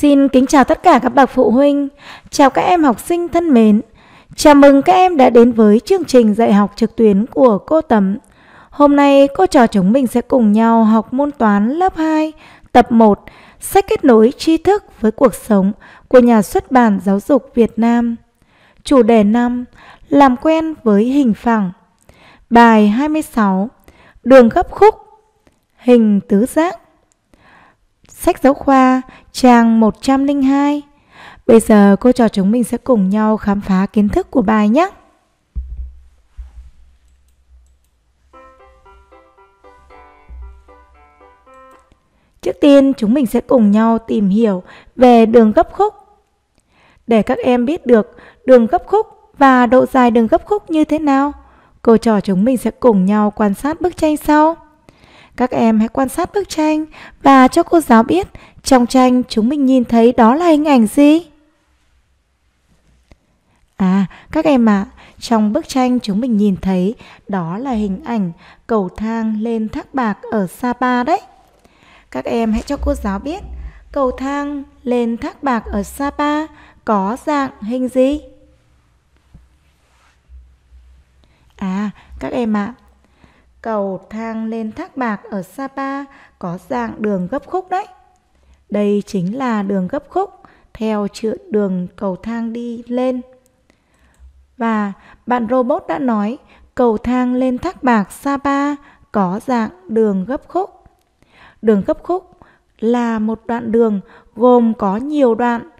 Xin kính chào tất cả các bậc phụ huynh, chào các em học sinh thân mến. Chào mừng các em đã đến với chương trình dạy học trực tuyến của cô Tấm. Hôm nay cô trò chúng mình sẽ cùng nhau học môn toán lớp 2, tập 1, sách kết nối tri thức với cuộc sống của nhà xuất bản Giáo dục Việt Nam. Chủ đề 5: Làm quen với hình phẳng. Bài 26: Đường gấp khúc, hình tứ giác. Sách giáo khoa, trang 102 Bây giờ cô trò chúng mình sẽ cùng nhau khám phá kiến thức của bài nhé! Trước tiên chúng mình sẽ cùng nhau tìm hiểu về đường gấp khúc. Để các em biết được đường gấp khúc và độ dài đường gấp khúc như thế nào, cô trò chúng mình sẽ cùng nhau quan sát bức tranh sau. Các em hãy quan sát bức tranh và cho cô giáo biết trong tranh chúng mình nhìn thấy đó là hình ảnh gì. À, các em ạ, à, trong bức tranh chúng mình nhìn thấy đó là hình ảnh cầu thang lên thác bạc ở Sapa đấy. Các em hãy cho cô giáo biết cầu thang lên thác bạc ở Sapa có dạng hình gì? À, các em ạ, à, Cầu thang lên thác bạc ở Sapa có dạng đường gấp khúc đấy. Đây chính là đường gấp khúc theo chữ đường cầu thang đi lên. Và bạn robot đã nói cầu thang lên thác bạc Sapa có dạng đường gấp khúc. Đường gấp khúc là một đoạn đường gồm có nhiều đoạn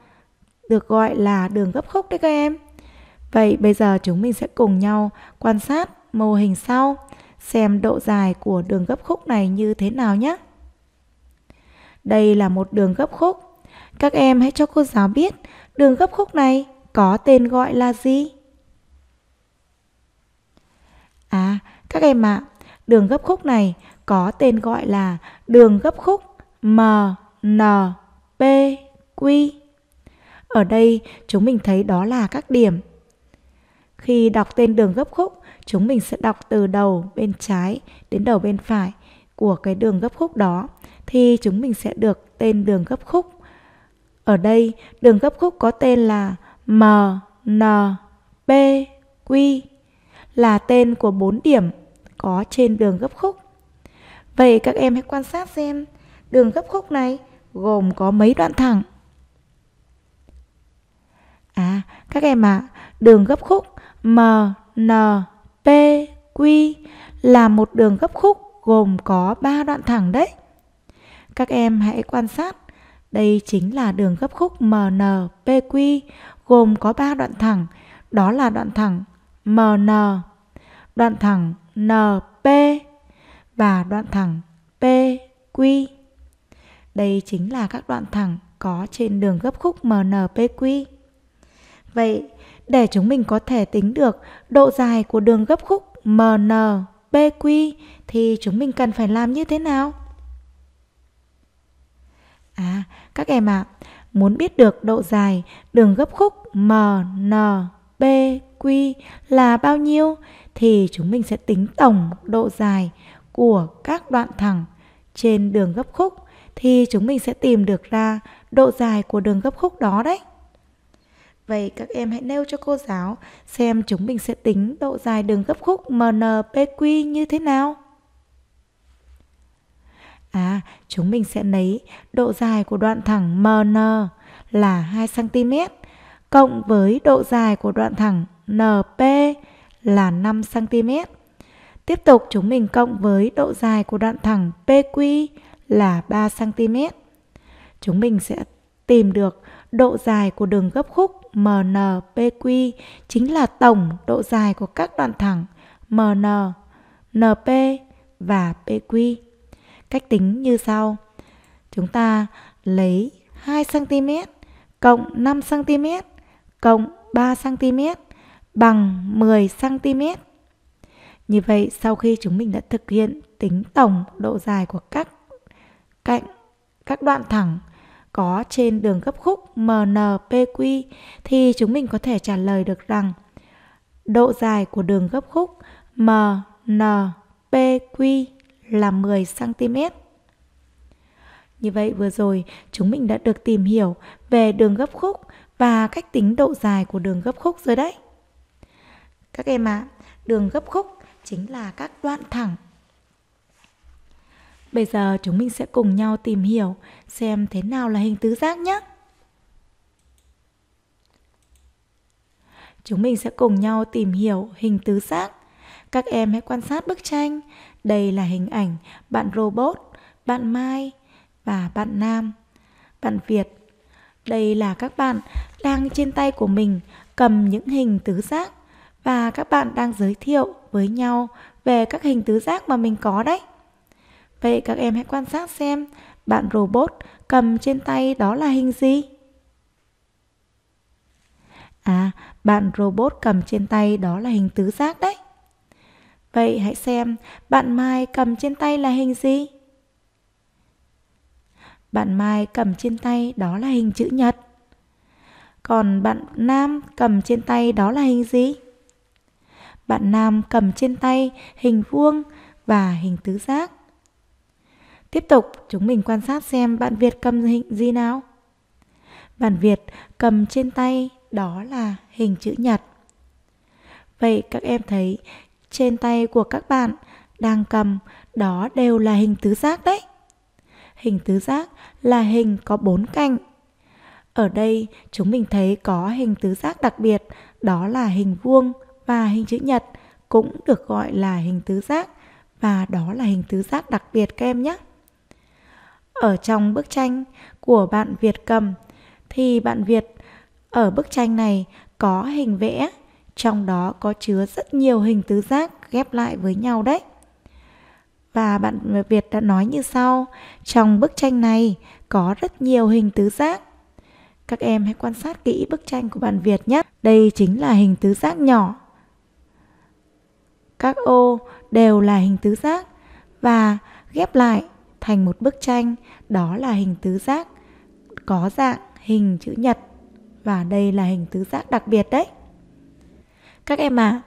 được gọi là đường gấp khúc đấy các em. Vậy bây giờ chúng mình sẽ cùng nhau quan sát mô hình sau xem độ dài của đường gấp khúc này như thế nào nhé. Đây là một đường gấp khúc. Các em hãy cho cô giáo biết đường gấp khúc này có tên gọi là gì? À, các em ạ, à, đường gấp khúc này có tên gọi là đường gấp khúc MNPQ. Ở đây chúng mình thấy đó là các điểm khi đọc tên đường gấp khúc, chúng mình sẽ đọc từ đầu bên trái đến đầu bên phải của cái đường gấp khúc đó thì chúng mình sẽ được tên đường gấp khúc. Ở đây, đường gấp khúc có tên là M, N, P, Q là tên của bốn điểm có trên đường gấp khúc. Vậy các em hãy quan sát xem đường gấp khúc này gồm có mấy đoạn thẳng. À, các em ạ, à, đường gấp khúc M, N, P, Q là một đường gấp khúc gồm có 3 đoạn thẳng đấy. Các em hãy quan sát, đây chính là đường gấp khúc MNPQ gồm có 3 đoạn thẳng, đó là đoạn thẳng MN, đoạn thẳng NP và đoạn thẳng PQ. Đây chính là các đoạn thẳng có trên đường gấp khúc MNPQ. Vậy để chúng mình có thể tính được độ dài của đường gấp khúc MN BQ thì chúng mình cần phải làm như thế nào? À, các em ạ, à, muốn biết được độ dài đường gấp khúc MNBQ là bao nhiêu thì chúng mình sẽ tính tổng độ dài của các đoạn thẳng trên đường gấp khúc thì chúng mình sẽ tìm được ra độ dài của đường gấp khúc đó đấy. Vậy các em hãy nêu cho cô giáo xem chúng mình sẽ tính độ dài đường gấp khúc MNPQ như thế nào. À, chúng mình sẽ lấy độ dài của đoạn thẳng MN là 2cm cộng với độ dài của đoạn thẳng NP là 5cm. Tiếp tục chúng mình cộng với độ dài của đoạn thẳng PQ là 3cm. Chúng mình sẽ tìm được độ dài của đường gấp khúc MNPQ chính là tổng độ dài của các đoạn thẳng MN, NP và PQ. Cách tính như sau. Chúng ta lấy 2 cm cộng 5 cm cộng 3 cm bằng 10 cm. Như vậy sau khi chúng mình đã thực hiện tính tổng độ dài của các cạnh các đoạn thẳng có trên đường gấp khúc MNPQ thì chúng mình có thể trả lời được rằng độ dài của đường gấp khúc MNPQ là 10 cm. Như vậy vừa rồi chúng mình đã được tìm hiểu về đường gấp khúc và cách tính độ dài của đường gấp khúc rồi đấy. Các em ạ, à, đường gấp khúc chính là các đoạn thẳng Bây giờ chúng mình sẽ cùng nhau tìm hiểu xem thế nào là hình tứ giác nhé. Chúng mình sẽ cùng nhau tìm hiểu hình tứ giác. Các em hãy quan sát bức tranh. Đây là hình ảnh bạn robot, bạn Mai và bạn Nam, bạn Việt. Đây là các bạn đang trên tay của mình cầm những hình tứ giác và các bạn đang giới thiệu với nhau về các hình tứ giác mà mình có đấy. Vậy các em hãy quan sát xem bạn robot cầm trên tay đó là hình gì? À, bạn robot cầm trên tay đó là hình tứ giác đấy. Vậy hãy xem bạn Mai cầm trên tay là hình gì? Bạn Mai cầm trên tay đó là hình chữ nhật. Còn bạn Nam cầm trên tay đó là hình gì? Bạn Nam cầm trên tay hình vuông và hình tứ giác. Tiếp tục, chúng mình quan sát xem bạn Việt cầm hình gì nào. Bạn Việt cầm trên tay đó là hình chữ nhật. Vậy các em thấy trên tay của các bạn đang cầm đó đều là hình tứ giác đấy. Hình tứ giác là hình có bốn cạnh. Ở đây chúng mình thấy có hình tứ giác đặc biệt đó là hình vuông và hình chữ nhật cũng được gọi là hình tứ giác và đó là hình tứ giác đặc biệt các em nhé ở trong bức tranh của bạn Việt cầm thì bạn Việt ở bức tranh này có hình vẽ trong đó có chứa rất nhiều hình tứ giác ghép lại với nhau đấy. Và bạn Việt đã nói như sau, trong bức tranh này có rất nhiều hình tứ giác. Các em hãy quan sát kỹ bức tranh của bạn Việt nhé. Đây chính là hình tứ giác nhỏ. Các ô đều là hình tứ giác và ghép lại thành một bức tranh, đó là hình tứ giác có dạng hình chữ nhật và đây là hình tứ giác đặc biệt đấy. Các em ạ, à,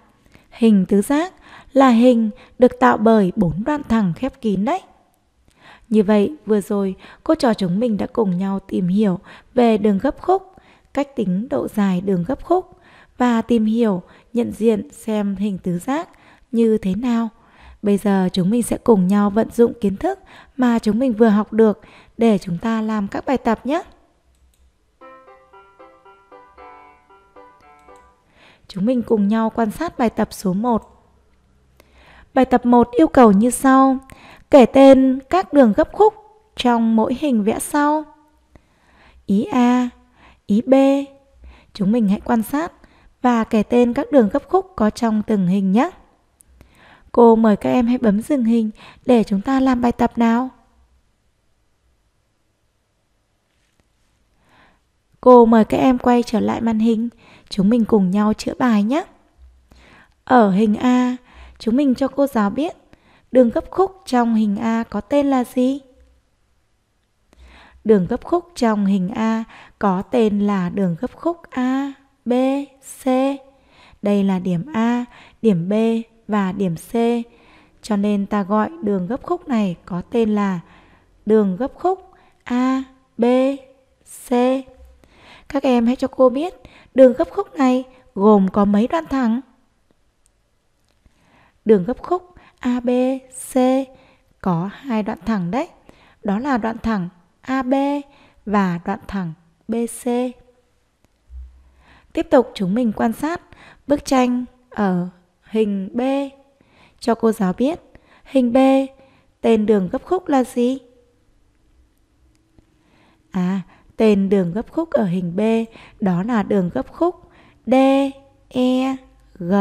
hình tứ giác là hình được tạo bởi bốn đoạn thẳng khép kín đấy. Như vậy, vừa rồi cô trò chúng mình đã cùng nhau tìm hiểu về đường gấp khúc, cách tính độ dài đường gấp khúc và tìm hiểu, nhận diện xem hình tứ giác như thế nào Bây giờ chúng mình sẽ cùng nhau vận dụng kiến thức mà chúng mình vừa học được để chúng ta làm các bài tập nhé. Chúng mình cùng nhau quan sát bài tập số 1. Bài tập 1 yêu cầu như sau. Kể tên các đường gấp khúc trong mỗi hình vẽ sau. Ý A, ý B. Chúng mình hãy quan sát và kể tên các đường gấp khúc có trong từng hình nhé. Cô mời các em hãy bấm dừng hình để chúng ta làm bài tập nào. Cô mời các em quay trở lại màn hình, chúng mình cùng nhau chữa bài nhé. Ở hình A, chúng mình cho cô giáo biết đường gấp khúc trong hình A có tên là gì? Đường gấp khúc trong hình A có tên là đường gấp khúc A, B, C. Đây là điểm A, điểm B và điểm C. Cho nên ta gọi đường gấp khúc này có tên là đường gấp khúc A, B, C. Các em hãy cho cô biết đường gấp khúc này gồm có mấy đoạn thẳng? Đường gấp khúc A B C có hai đoạn thẳng đấy. Đó là đoạn thẳng AB và đoạn thẳng BC. Tiếp tục chúng mình quan sát bức tranh ở hình B. Cho cô giáo biết, hình B, tên đường gấp khúc là gì? À, tên đường gấp khúc ở hình B đó là đường gấp khúc D, E, G,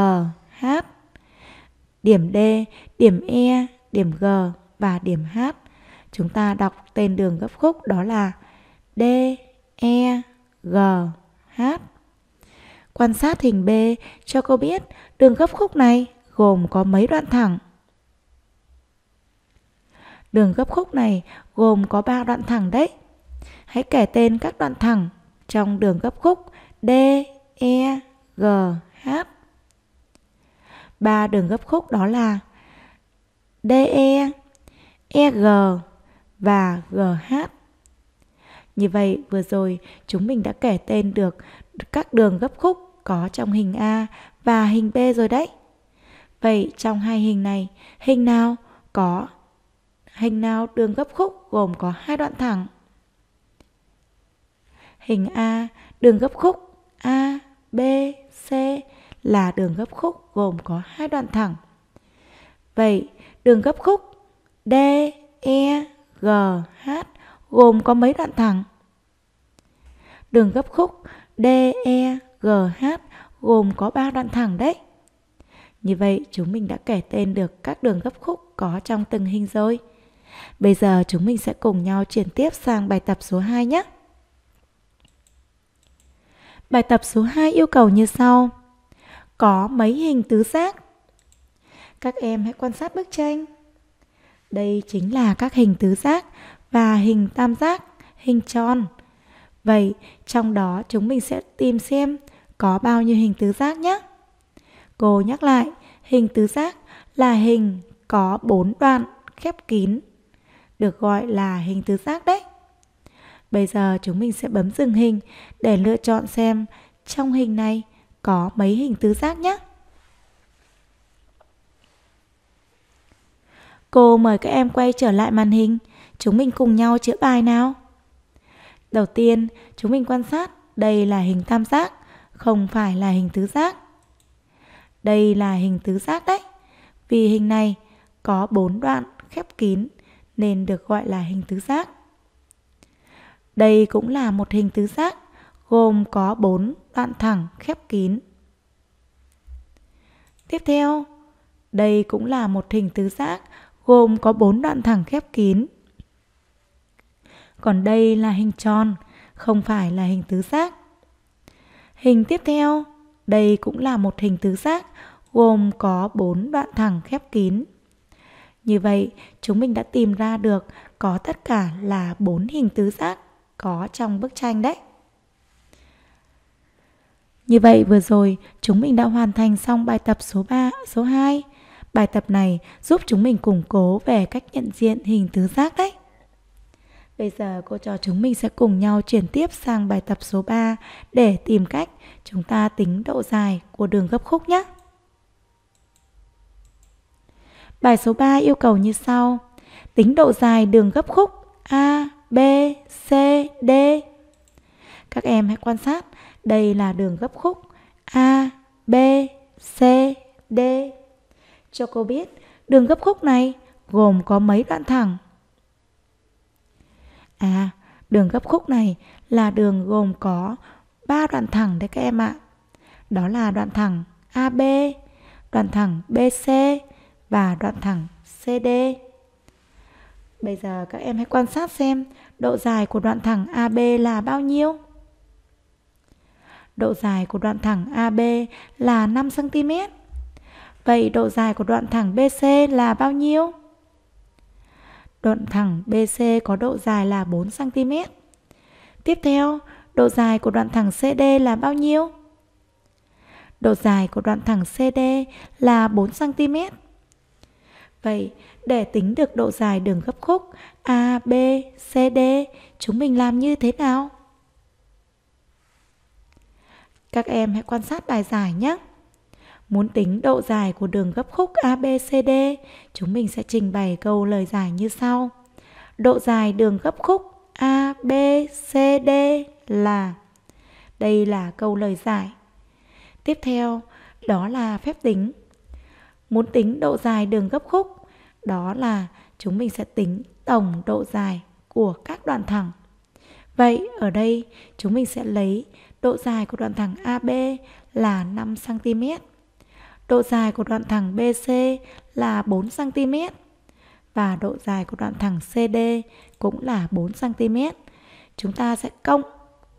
H. Điểm D, điểm E, điểm G và điểm H. Chúng ta đọc tên đường gấp khúc đó là D, E, G, H. Quan sát hình B cho cô biết Đường gấp khúc này gồm có mấy đoạn thẳng? Đường gấp khúc này gồm có 3 đoạn thẳng đấy. Hãy kể tên các đoạn thẳng trong đường gấp khúc D, E, G, H. Ba đường gấp khúc đó là d e e g và g h Như vậy vừa rồi chúng mình đã kể tên được các đường gấp khúc có trong hình A và hình B rồi đấy. Vậy trong hai hình này, hình nào có hình nào đường gấp khúc gồm có hai đoạn thẳng? Hình A, đường gấp khúc A, B, C là đường gấp khúc gồm có hai đoạn thẳng. Vậy, đường gấp khúc D, E, G, H gồm có mấy đoạn thẳng? Đường gấp khúc D, E, G, H gồm có 3 đoạn thẳng đấy. Như vậy chúng mình đã kể tên được các đường gấp khúc có trong từng hình rồi. Bây giờ chúng mình sẽ cùng nhau chuyển tiếp sang bài tập số 2 nhé. Bài tập số 2 yêu cầu như sau. Có mấy hình tứ giác? Các em hãy quan sát bức tranh. Đây chính là các hình tứ giác và hình tam giác, hình tròn. Vậy trong đó chúng mình sẽ tìm xem có bao nhiêu hình tứ giác nhé. Cô nhắc lại, hình tứ giác là hình có bốn đoạn khép kín, được gọi là hình tứ giác đấy. Bây giờ chúng mình sẽ bấm dừng hình để lựa chọn xem trong hình này có mấy hình tứ giác nhé. Cô mời các em quay trở lại màn hình, chúng mình cùng nhau chữa bài nào. Đầu tiên, chúng mình quan sát đây là hình tam giác không phải là hình tứ giác. Đây là hình tứ giác đấy. Vì hình này có bốn đoạn khép kín nên được gọi là hình tứ giác. Đây cũng là một hình tứ giác gồm có bốn đoạn thẳng khép kín. Tiếp theo, đây cũng là một hình tứ giác gồm có bốn đoạn thẳng khép kín. Còn đây là hình tròn, không phải là hình tứ giác. Hình tiếp theo, đây cũng là một hình tứ giác gồm có 4 đoạn thẳng khép kín. Như vậy, chúng mình đã tìm ra được có tất cả là 4 hình tứ giác có trong bức tranh đấy. Như vậy vừa rồi, chúng mình đã hoàn thành xong bài tập số 3, số 2. Bài tập này giúp chúng mình củng cố về cách nhận diện hình tứ giác đấy. Bây giờ cô trò chúng mình sẽ cùng nhau chuyển tiếp sang bài tập số 3 để tìm cách chúng ta tính độ dài của đường gấp khúc nhé. Bài số 3 yêu cầu như sau. Tính độ dài đường gấp khúc A, B, C, D. Các em hãy quan sát, đây là đường gấp khúc A, B, C, D. Cho cô biết, đường gấp khúc này gồm có mấy đoạn thẳng À, đường gấp khúc này là đường gồm có 3 đoạn thẳng đấy các em ạ. Đó là đoạn thẳng AB, đoạn thẳng BC và đoạn thẳng CD. Bây giờ các em hãy quan sát xem độ dài của đoạn thẳng AB là bao nhiêu? Độ dài của đoạn thẳng AB là 5 cm. Vậy độ dài của đoạn thẳng BC là bao nhiêu? đoạn thẳng BC có độ dài là 4cm. Tiếp theo, độ dài của đoạn thẳng CD là bao nhiêu? Độ dài của đoạn thẳng CD là 4cm. Vậy, để tính được độ dài đường gấp khúc A, B, C, D, chúng mình làm như thế nào? Các em hãy quan sát bài giải nhé. Muốn tính độ dài của đường gấp khúc ABCD, chúng mình sẽ trình bày câu lời giải như sau. Độ dài đường gấp khúc ABCD là Đây là câu lời giải. Tiếp theo, đó là phép tính. Muốn tính độ dài đường gấp khúc, đó là chúng mình sẽ tính tổng độ dài của các đoạn thẳng. Vậy ở đây chúng mình sẽ lấy độ dài của đoạn thẳng AB là 5 cm. Độ dài của đoạn thẳng BC là 4cm và độ dài của đoạn thẳng CD cũng là 4cm. Chúng ta sẽ cộng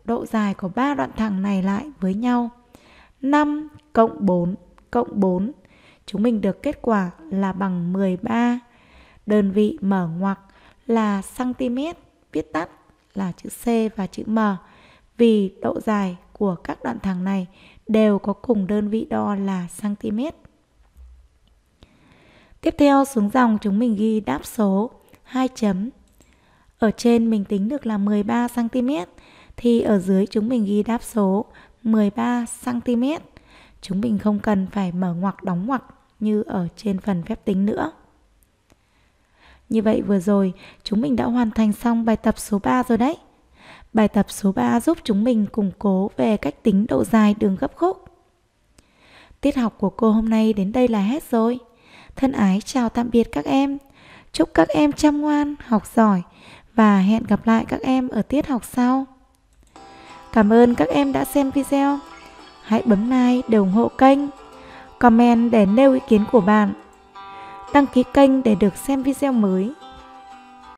độ dài của ba đoạn thẳng này lại với nhau. 5 cộng 4 cộng 4 chúng mình được kết quả là bằng 13. Đơn vị mở ngoặc là cm, viết tắt là chữ C và chữ M vì độ dài của các đoạn thẳng này đều có cùng đơn vị đo là cm. Tiếp theo xuống dòng chúng mình ghi đáp số 2 chấm. Ở trên mình tính được là 13 cm thì ở dưới chúng mình ghi đáp số 13 cm. Chúng mình không cần phải mở ngoặc đóng ngoặc như ở trên phần phép tính nữa. Như vậy vừa rồi, chúng mình đã hoàn thành xong bài tập số 3 rồi đấy. Bài tập số 3 giúp chúng mình củng cố về cách tính độ dài đường gấp khúc. Tiết học của cô hôm nay đến đây là hết rồi. Thân ái chào tạm biệt các em. Chúc các em chăm ngoan, học giỏi và hẹn gặp lại các em ở tiết học sau. Cảm ơn các em đã xem video. Hãy bấm like để ủng hộ kênh, comment để nêu ý kiến của bạn. Đăng ký kênh để được xem video mới.